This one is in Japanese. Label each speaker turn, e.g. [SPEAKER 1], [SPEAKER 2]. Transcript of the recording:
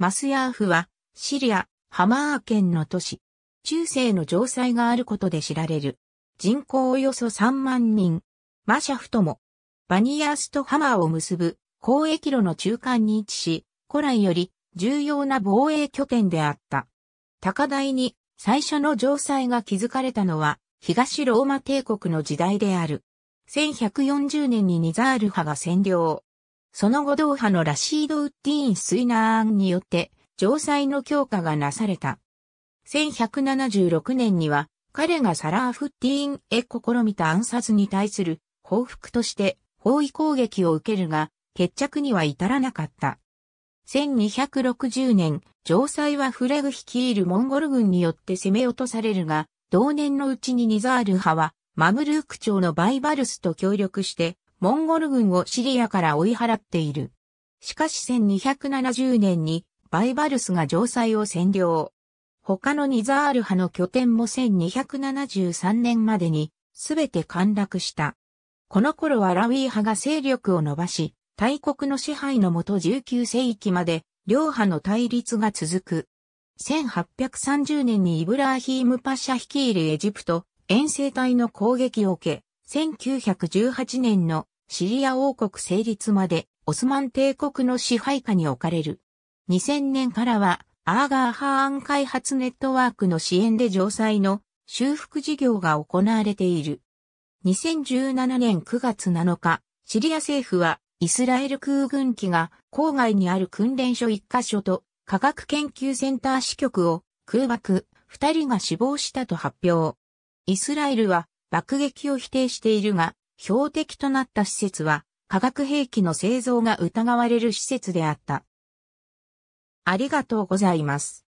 [SPEAKER 1] マスヤーフは、シリア、ハマー県の都市。中世の城塞があることで知られる。人口およそ3万人。マシャフとも、バニヤースとハマーを結ぶ交易路の中間に位置し、古来より重要な防衛拠点であった。高台に最初の城塞が築かれたのは、東ローマ帝国の時代である。1140年にニザール派が占領。その後ドーハのラシード・ウッディーン・スイナーンによって、城塞の強化がなされた。1176年には、彼がサラーフッティーンへ試みた暗殺に対する報復として包囲攻撃を受けるが、決着には至らなかった。1260年、城塞はフレグ率いるモンゴル軍によって攻め落とされるが、同年のうちにニザール派は、マムルーク朝のバイバルスと協力して、モンゴル軍をシリアから追い払っている。しかし1270年にバイバルスが城塞を占領。他のニザール派の拠点も1273年までにすべて陥落した。この頃はラウィー派が勢力を伸ばし、大国の支配のもと19世紀まで両派の対立が続く。1830年にイブラーヒームパッシャ率いるエジプト、遠征隊の攻撃を受け、1918年のシリア王国成立までオスマン帝国の支配下に置かれる。2000年からはアーガーハーン開発ネットワークの支援で城塞の修復事業が行われている。2017年9月7日、シリア政府はイスラエル空軍機が郊外にある訓練所1カ所と科学研究センター支局を空爆、2人が死亡したと発表。イスラエルは爆撃を否定しているが、標的となった施設は、化学兵器の製造が疑われる施設であった。ありがとうございます。